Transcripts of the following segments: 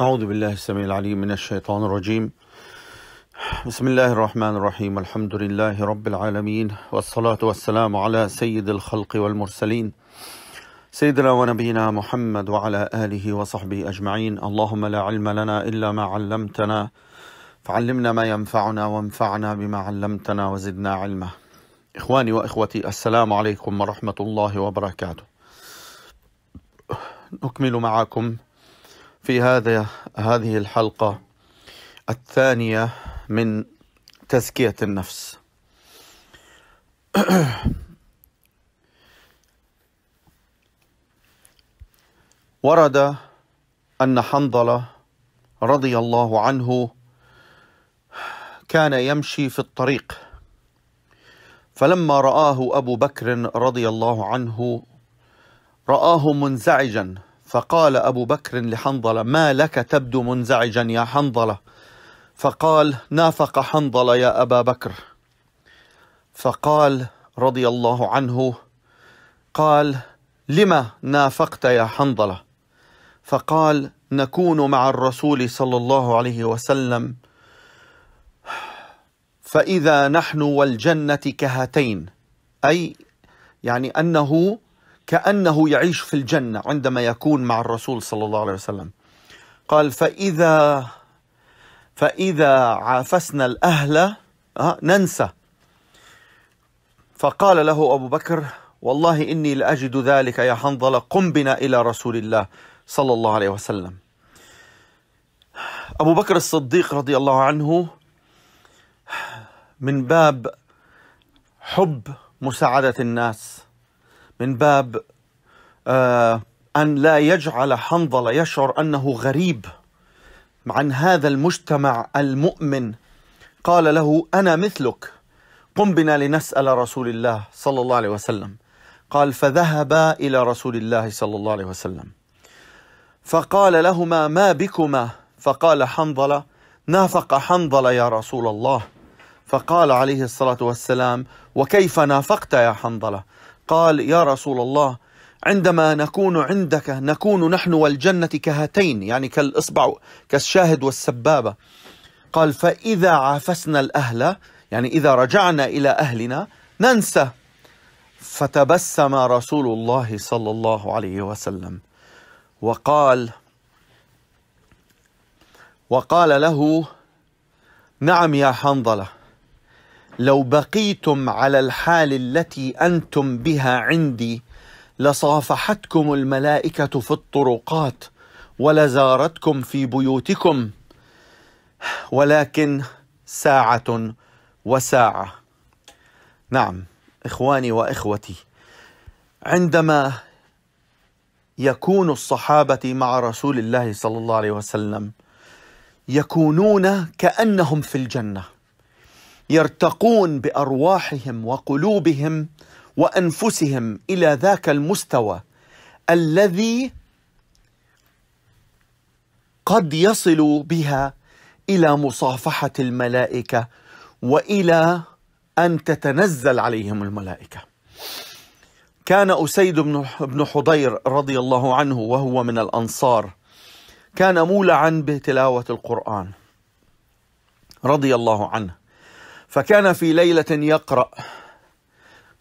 أعوذ بالله السميع العليم من الشيطان الرجيم بسم الله الرحمن الرحيم الحمد لله رب العالمين والصلاة والسلام على سيد الخلق والمرسلين سيدنا ونبينا محمد وعلى آله وصحبه أجمعين اللهم لا علم لنا إلا ما علمتنا فعلمنا ما ينفعنا وانفعنا بما علمتنا وزدنا علما إخواني وإخوتي السلام عليكم ورحمة الله وبركاته نكمل معكم في هذا هذه الحلقة الثانية من تزكية النفس ورد أن حنظلة رضي الله عنه كان يمشي في الطريق فلما رآه أبو بكر رضي الله عنه رآه منزعجاً فقال أبو بكر لحنظلة ما لك تبدو منزعجا يا حنظلة فقال نافق حنظلة يا أبا بكر فقال رضي الله عنه قال لما نافقت يا حنظلة فقال نكون مع الرسول صلى الله عليه وسلم فإذا نحن والجنة كهاتين أي يعني أنه كأنه يعيش في الجنة عندما يكون مع الرسول صلى الله عليه وسلم قال فإذا فإذا عافسنا الأهل آه، ننسى فقال له أبو بكر والله إني لأجد ذلك يا حنظلة قم بنا إلى رسول الله صلى الله عليه وسلم أبو بكر الصديق رضي الله عنه من باب حب مساعدة الناس من باب آه، أن لا يجعل حنظلة يشعر أنه غريب عن هذا المجتمع المؤمن قال له أنا مثلك قم بنا لنسأل رسول الله صلى الله عليه وسلم قال فذهبا إلى رسول الله صلى الله عليه وسلم فقال لهما ما بكما فقال حنظلة نافق حنظلة يا رسول الله فقال عليه الصلاة والسلام وكيف نافقت يا حنظلة قال يا رسول الله عندما نكون عندك نكون نحن والجنة كهاتين يعني كالإصبع كالشاهد والسبابة قال فإذا عافسنا الأهل يعني إذا رجعنا إلى أهلنا ننسى فتبسم رسول الله صلى الله عليه وسلم وقال وقال له نعم يا حنظله لو بقيتم على الحال التي انتم بها عندي لصافحتكم الملائكه في الطرقات ولزارتكم في بيوتكم ولكن ساعه وساعه نعم اخواني واخوتي عندما يكون الصحابه مع رسول الله صلى الله عليه وسلم يكونون كانهم في الجنه يرتقون بارواحهم وقلوبهم وانفسهم الى ذاك المستوى الذي قد يصلوا بها الى مصافحه الملائكه والى ان تتنزل عليهم الملائكه. كان اسيد بن حضير رضي الله عنه وهو من الانصار كان مولعا بتلاوه القران رضي الله عنه فكان في ليلة يقرأ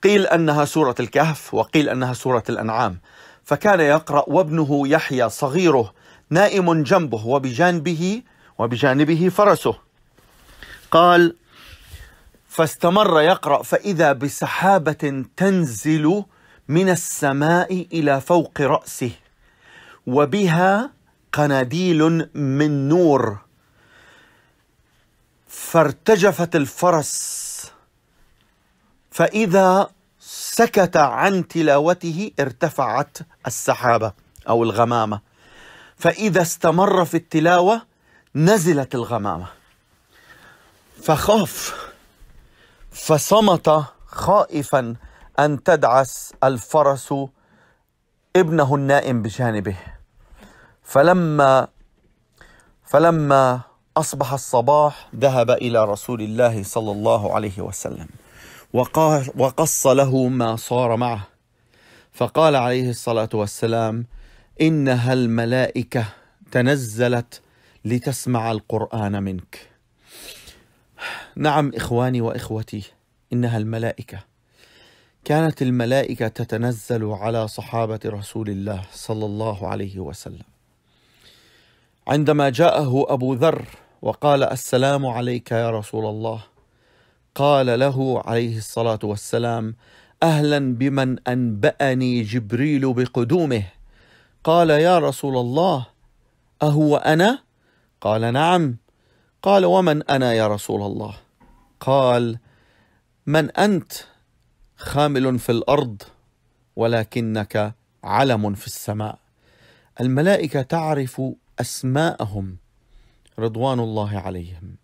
قيل أنها سورة الكهف وقيل أنها سورة الأنعام فكان يقرأ وابنه يحيى صغيره نائم جنبه وبجانبه وبجانبه فرسه قال فاستمر يقرأ فإذا بسحابة تنزل من السماء إلى فوق رأسه وبها قناديل من نور فارتجفت الفرس فإذا سكت عن تلاوته ارتفعت السحابة أو الغمامة فإذا استمر في التلاوة نزلت الغمامة فخاف فصمت خائفا أن تدعس الفرس ابنه النائم بجانبه فلما فلما أصبح الصباح ذهب إلى رسول الله صلى الله عليه وسلم وقص له ما صار معه فقال عليه الصلاة والسلام إنها الملائكة تنزلت لتسمع القرآن منك نعم إخواني وإخوتي إنها الملائكة كانت الملائكة تتنزل على صحابة رسول الله صلى الله عليه وسلم عندما جاءه أبو ذر وقال السلام عليك يا رسول الله قال له عليه الصلاه والسلام اهلا بمن انباني جبريل بقدومه قال يا رسول الله اهو انا قال نعم قال ومن انا يا رسول الله قال من انت خامل في الارض ولكنك علم في السماء الملائكه تعرف اسماءهم رضوان الله عليهم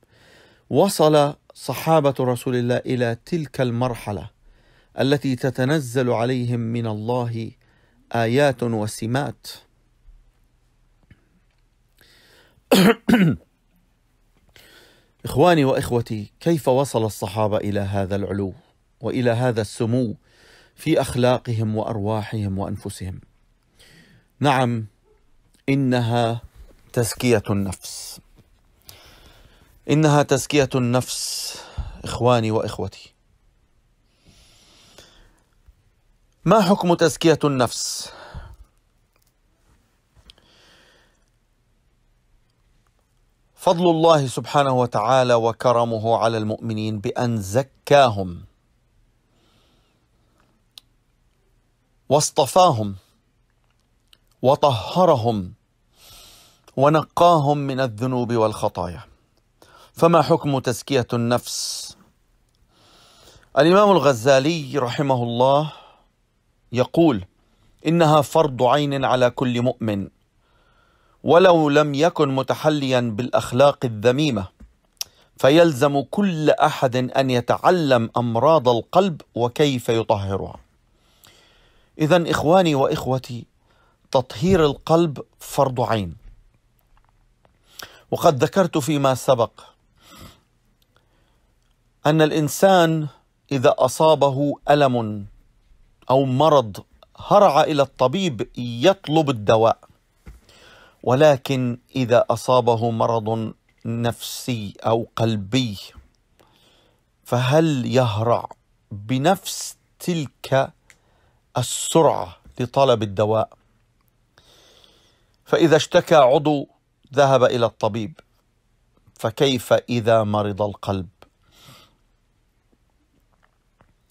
وصل صحابه رسول الله الى تلك المرحله التي تتنزل عليهم من الله ايات وسمات اخواني واخوتي كيف وصل الصحابه الى هذا العلو والى هذا السمو في اخلاقهم وارواحهم وانفسهم نعم انها تزكيه النفس انها تزكيه النفس اخواني واخوتي ما حكم تزكيه النفس فضل الله سبحانه وتعالى وكرمه على المؤمنين بان زكاهم واصطفاهم وطهرهم ونقاهم من الذنوب والخطايا فما حكم تزكيه النفس الامام الغزالي رحمه الله يقول انها فرض عين على كل مؤمن ولو لم يكن متحليا بالاخلاق الذميمه فيلزم كل احد ان يتعلم امراض القلب وكيف يطهرها اذا اخواني واخوتي تطهير القلب فرض عين وقد ذكرت فيما سبق ان الانسان اذا اصابه الم او مرض هرع الى الطبيب يطلب الدواء ولكن اذا اصابه مرض نفسي او قلبي فهل يهرع بنفس تلك السرعه لطلب الدواء فاذا اشتكى عضو ذهب الى الطبيب فكيف اذا مرض القلب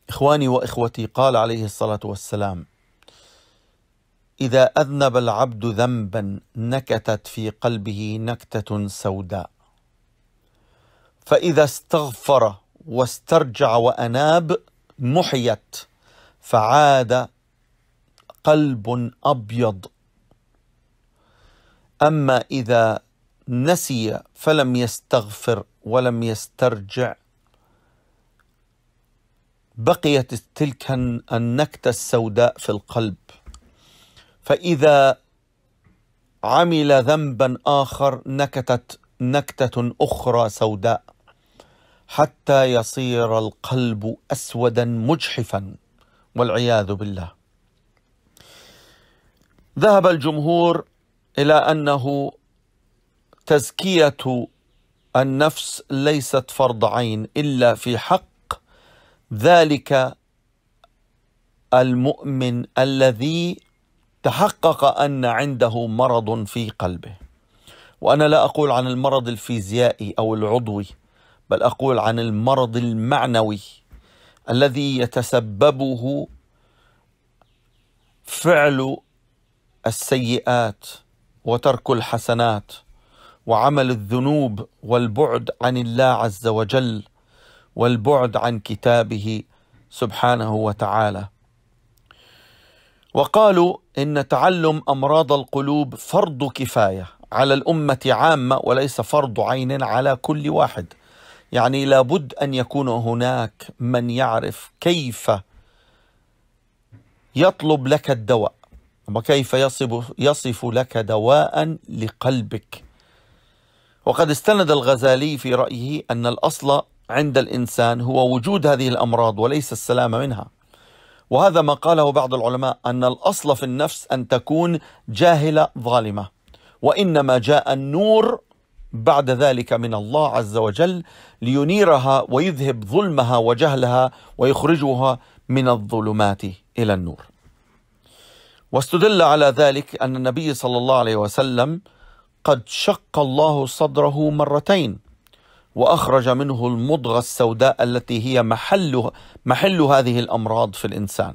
إخواني وإخوتي قال عليه الصلاة والسلام إذا أذنب العبد ذنبا نكتت في قلبه نكتة سوداء فإذا استغفر واسترجع وأناب محيت فعاد قلب أبيض أما إذا نسي فلم يستغفر ولم يسترجع بقيت تلك النكته السوداء في القلب فاذا عمل ذنبا اخر نكتت نكته اخرى سوداء حتى يصير القلب اسودا مجحفا والعياذ بالله ذهب الجمهور الى انه تزكيه النفس ليست فرض عين الا في حق ذلك المؤمن الذي تحقق ان عنده مرض في قلبه وانا لا اقول عن المرض الفيزيائي او العضوي بل اقول عن المرض المعنوي الذي يتسببه فعل السيئات وترك الحسنات وعمل الذنوب والبعد عن الله عز وجل والبعد عن كتابه سبحانه وتعالى وقالوا ان تعلم امراض القلوب فرض كفايه على الامه عامه وليس فرض عين على كل واحد يعني لابد ان يكون هناك من يعرف كيف يطلب لك الدواء وكيف يصف, يصف لك دواء لقلبك وقد استند الغزالي في رايه ان الاصل عند الانسان هو وجود هذه الامراض وليس السلامه منها. وهذا ما قاله بعض العلماء ان الاصل في النفس ان تكون جاهله ظالمه وانما جاء النور بعد ذلك من الله عز وجل لينيرها ويذهب ظلمها وجهلها ويخرجها من الظلمات الى النور. واستدل على ذلك ان النبي صلى الله عليه وسلم قد شق الله صدره مرتين واخرج منه المضغه السوداء التي هي محل محل هذه الامراض في الانسان.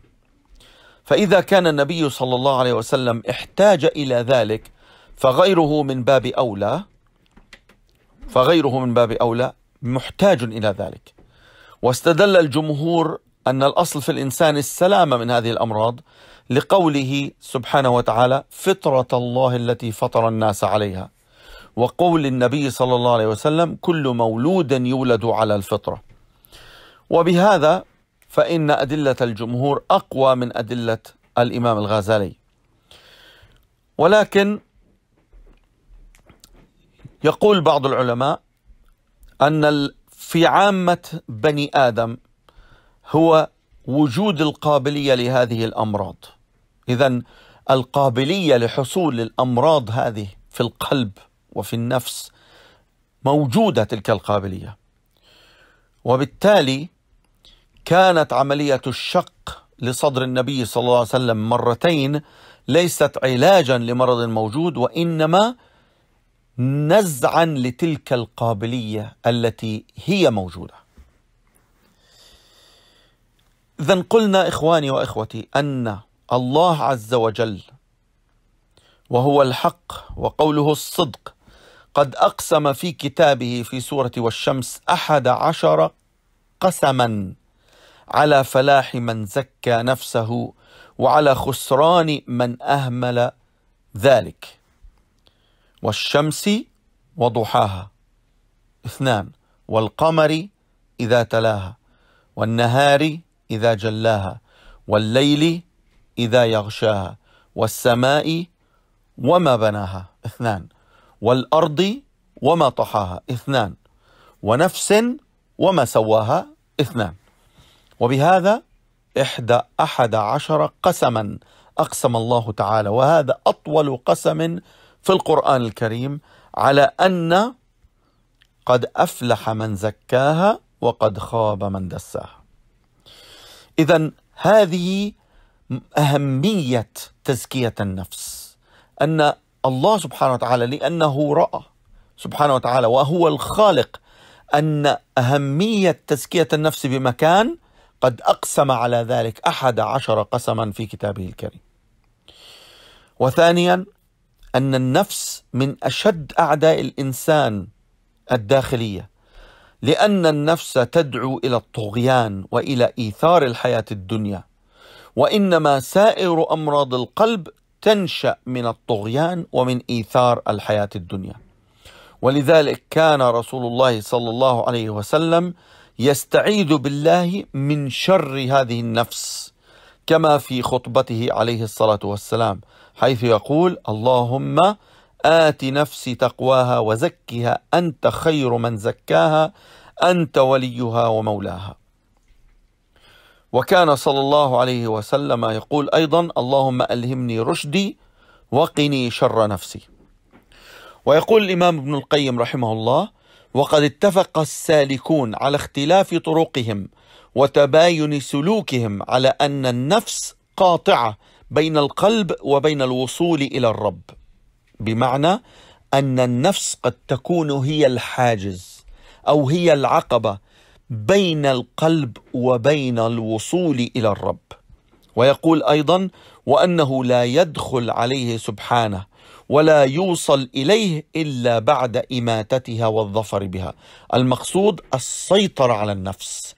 فاذا كان النبي صلى الله عليه وسلم احتاج الى ذلك فغيره من باب اولى فغيره من باب اولى محتاج الى ذلك. واستدل الجمهور ان الاصل في الانسان السلامه من هذه الامراض لقوله سبحانه وتعالى فطره الله التي فطر الناس عليها وقول النبي صلى الله عليه وسلم كل مولود يولد على الفطرة وبهذا فإن أدلة الجمهور أقوى من أدلة الإمام الغزالي ولكن يقول بعض العلماء أن في عامة بني آدم هو وجود القابلية لهذه الأمراض إذا القابلية لحصول الأمراض هذه في القلب وفي النفس موجوده تلك القابليه وبالتالي كانت عمليه الشق لصدر النبي صلى الله عليه وسلم مرتين ليست علاجا لمرض موجود وانما نزعا لتلك القابليه التي هي موجوده اذا قلنا اخواني واخوتي ان الله عز وجل وهو الحق وقوله الصدق قد أقسم في كتابه في سورة والشمس أحد عشر قسما على فلاح من زكى نفسه وعلى خسران من أهمل ذلك والشمس وضحاها اثنان والقمر إذا تلاها والنهار إذا جلاها والليل إذا يغشاها والسماء وما بناها اثنان والأرض وما طحاها اثنان ونفس وما سواها اثنان وبهذا إحدى أحد عشر قسما أقسم الله تعالى وهذا أطول قسم في القرآن الكريم على أن قد أفلح من زكاها وقد خاب من دساها إذا هذه أهمية تزكية النفس أن الله سبحانه وتعالى لأنه رأى سبحانه وتعالى وهو الخالق أن أهمية تزكية النفس بمكان قد أقسم على ذلك أحد عشر قسما في كتابه الكريم وثانيا أن النفس من أشد أعداء الإنسان الداخلية لأن النفس تدعو إلى الطغيان وإلى إيثار الحياة الدنيا وإنما سائر أمراض القلب تنشا من الطغيان ومن ايثار الحياه الدنيا ولذلك كان رسول الله صلى الله عليه وسلم يستعيذ بالله من شر هذه النفس كما في خطبته عليه الصلاه والسلام حيث يقول اللهم ات نفسي تقواها وزكها انت خير من زكاها انت وليها ومولاها وكان صلى الله عليه وسلم يقول ايضا اللهم الهمني رشدي وقني شر نفسي. ويقول الامام ابن القيم رحمه الله: وقد اتفق السالكون على اختلاف طرقهم وتباين سلوكهم على ان النفس قاطعه بين القلب وبين الوصول الى الرب. بمعنى ان النفس قد تكون هي الحاجز او هي العقبه بين القلب وبين الوصول الى الرب ويقول ايضا وانه لا يدخل عليه سبحانه ولا يوصل اليه الا بعد اماتتها والظفر بها المقصود السيطره على النفس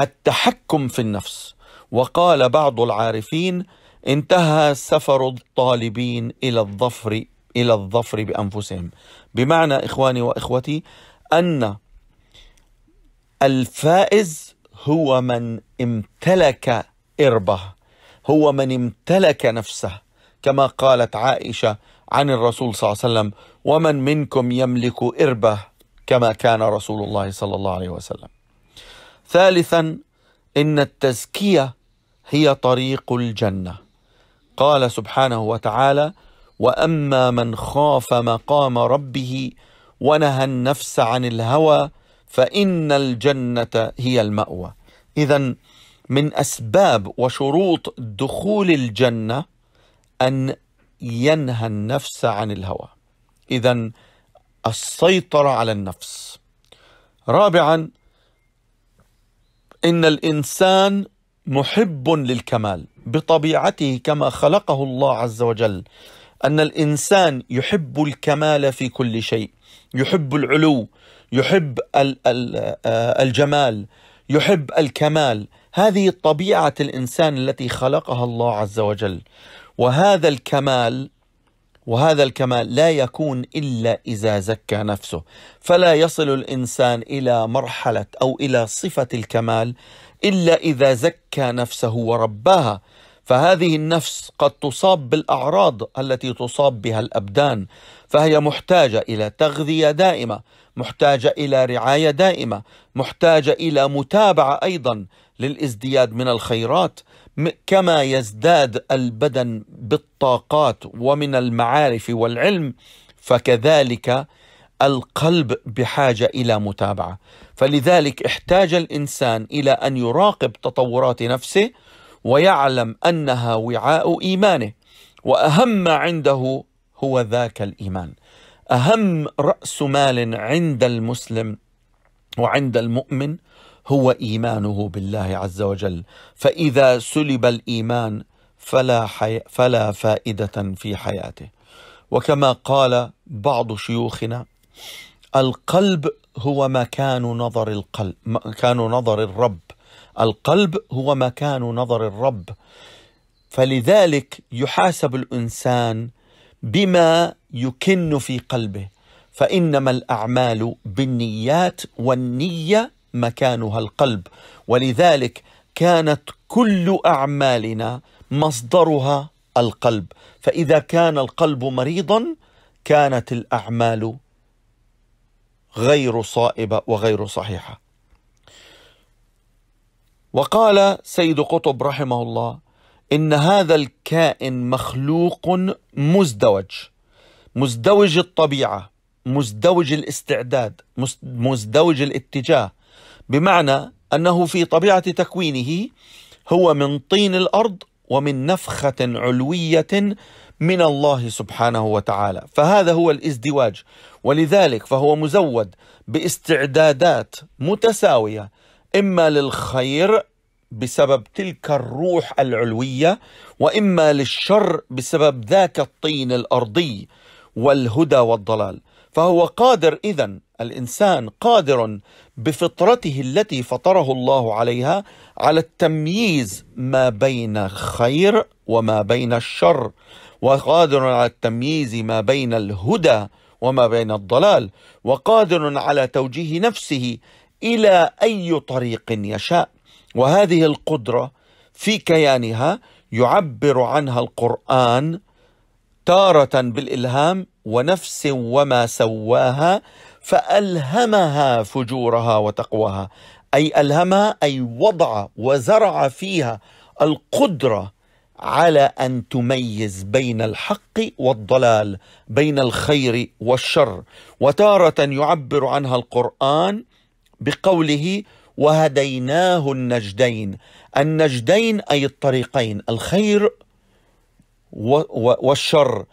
التحكم في النفس وقال بعض العارفين انتهى سفر الطالبين الى الظفر الى الظفر بانفسهم بمعنى اخواني واخوتي ان الفائز هو من امتلك إربه هو من امتلك نفسه كما قالت عائشة عن الرسول صلى الله عليه وسلم ومن منكم يملك إربه كما كان رسول الله صلى الله عليه وسلم ثالثا إن التزكية هي طريق الجنة قال سبحانه وتعالى وأما من خاف مقام ربه ونهى النفس عن الهوى فإن الجنة هي المأوى إذا من أسباب وشروط دخول الجنة أن ينهى النفس عن الهوى إذا السيطرة على النفس رابعا إن الإنسان محب للكمال بطبيعته كما خلقه الله عز وجل أن الإنسان يحب الكمال في كل شيء يحب العلو يحب آه، الجمال يحب الكمال هذه طبيعه الانسان التي خلقها الله عز وجل وهذا الكمال وهذا الكمال لا يكون الا اذا زكى نفسه فلا يصل الانسان الى مرحله او الى صفه الكمال الا اذا زكى نفسه ورباها فهذه النفس قد تصاب بالاعراض التي تصاب بها الابدان فهي محتاجه الى تغذيه دائمه محتاجه الى رعايه دائمه محتاجه الى متابعه ايضا للازدياد من الخيرات كما يزداد البدن بالطاقات ومن المعارف والعلم فكذلك القلب بحاجه الى متابعه فلذلك احتاج الانسان الى ان يراقب تطورات نفسه ويعلم انها وعاء ايمانه واهم ما عنده هو ذاك الايمان اهم راس مال عند المسلم وعند المؤمن هو ايمانه بالله عز وجل فاذا سلب الايمان فلا حي... فلا فائده في حياته وكما قال بعض شيوخنا القلب هو مكان نظر القلب مكان نظر الرب القلب هو مكان نظر الرب فلذلك يحاسب الانسان بما يكن في قلبه فانما الاعمال بالنيات والنيه مكانها القلب ولذلك كانت كل اعمالنا مصدرها القلب فاذا كان القلب مريضا كانت الاعمال غير صائبه وغير صحيحه وقال سيد قطب رحمه الله إن هذا الكائن مخلوق مزدوج مزدوج الطبيعة مزدوج الاستعداد مزدوج الاتجاه بمعنى أنه في طبيعة تكوينه هو من طين الأرض ومن نفخة علوية من الله سبحانه وتعالى فهذا هو الازدواج ولذلك فهو مزود باستعدادات متساويه اما للخير بسبب تلك الروح العلويه واما للشر بسبب ذاك الطين الارضي والهدى والضلال فهو قادر اذا الانسان قادر بفطرته التي فطره الله عليها على التمييز ما بين الخير وما بين الشر وقادر على التمييز ما بين الهدى وما بين الضلال وقادر على توجيه نفسه الى اي طريق يشاء وهذه القدره في كيانها يعبر عنها القران تاره بالالهام ونفس وما سواها فالهمها فجورها وتقواها اي الهمها اي وضع وزرع فيها القدره على ان تميز بين الحق والضلال بين الخير والشر وتاره يعبر عنها القران بقوله وهديناه النجدين النجدين اي الطريقين الخير والشر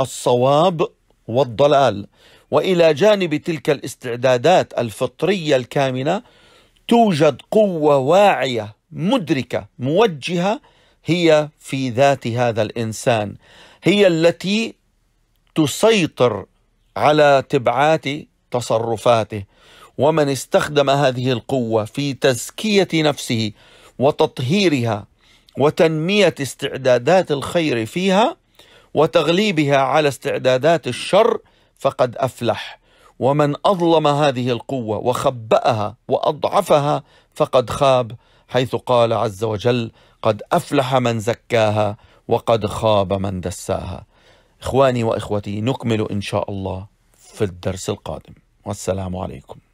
الصواب والضلال والى جانب تلك الاستعدادات الفطريه الكامنه توجد قوه واعيه مدركه موجهه هي في ذات هذا الانسان هي التي تسيطر على تبعات تصرفاته ومن استخدم هذه القوه في تزكيه نفسه وتطهيرها وتنميه استعدادات الخير فيها وتغليبها على استعدادات الشر فقد افلح ومن اظلم هذه القوه وخباها واضعفها فقد خاب حيث قال عز وجل قد افلح من زكاها وقد خاب من دساها اخواني واخوتي نكمل ان شاء الله في الدرس القادم والسلام عليكم